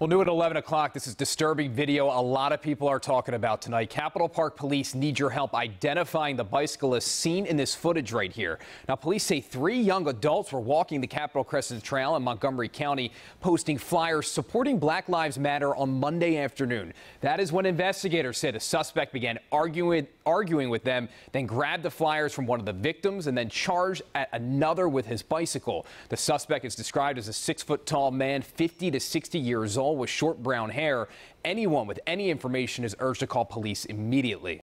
Well, new at 11 o'clock, this is disturbing video a lot of people are talking about tonight. Capitol Park police need your help identifying the bicyclist seen in this footage right here. Now, police say three young adults were walking the Capitol Crescent Trail in Montgomery County, posting flyers supporting Black Lives Matter on Monday afternoon. That is when investigators said a suspect began arguing, arguing with them, then grabbed the flyers from one of the victims and then charged at another with his bicycle. The suspect is described as a six foot tall man, 50 to 60 years old with short brown hair. Anyone with any information is urged to call police immediately.